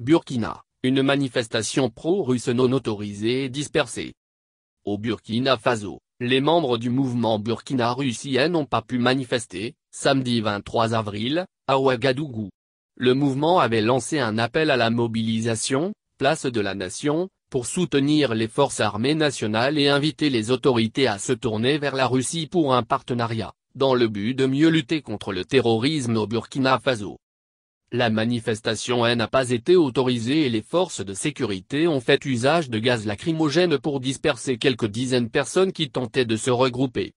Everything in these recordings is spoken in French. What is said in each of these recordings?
Burkina, une manifestation pro-russe non autorisée et dispersée. Au Burkina Faso, les membres du mouvement Burkina Russien n'ont pas pu manifester, samedi 23 avril, à Ouagadougou. Le mouvement avait lancé un appel à la mobilisation, place de la nation, pour soutenir les forces armées nationales et inviter les autorités à se tourner vers la Russie pour un partenariat, dans le but de mieux lutter contre le terrorisme au Burkina Faso. La manifestation n'a pas été autorisée et les forces de sécurité ont fait usage de gaz lacrymogène pour disperser quelques dizaines de personnes qui tentaient de se regrouper.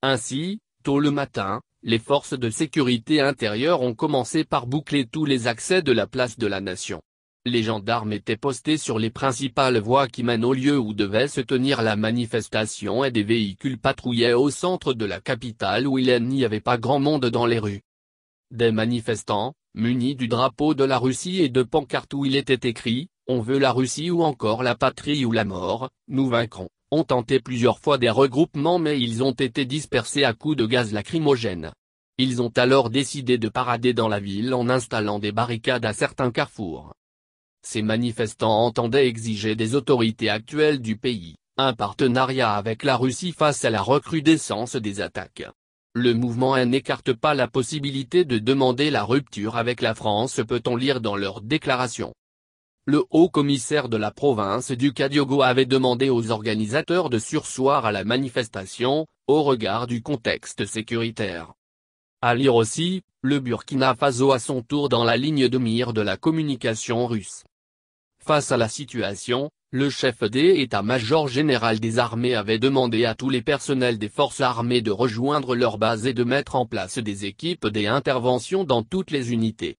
Ainsi, tôt le matin, les forces de sécurité intérieure ont commencé par boucler tous les accès de la place de la Nation. Les gendarmes étaient postés sur les principales voies qui mènent au lieu où devait se tenir la manifestation et des véhicules patrouillaient au centre de la capitale où il n'y avait pas grand monde dans les rues. Des manifestants, muni du drapeau de la Russie et de pancartes où il était écrit, on veut la Russie ou encore la patrie ou la mort, nous vaincrons, ont tenté plusieurs fois des regroupements mais ils ont été dispersés à coups de gaz lacrymogène. Ils ont alors décidé de parader dans la ville en installant des barricades à certains carrefours. Ces manifestants entendaient exiger des autorités actuelles du pays, un partenariat avec la Russie face à la recrudescence des attaques. Le mouvement n'écarte pas la possibilité de demander la rupture avec la France peut-on lire dans leur déclaration. Le haut commissaire de la province du Kadiogo avait demandé aux organisateurs de sursoir à la manifestation, au regard du contexte sécuritaire. À lire aussi, le Burkina Faso à son tour dans la ligne de mire de la communication russe. Face à la situation, le chef des état général des armées avait demandé à tous les personnels des forces armées de rejoindre leurs bases et de mettre en place des équipes d'intervention dans toutes les unités.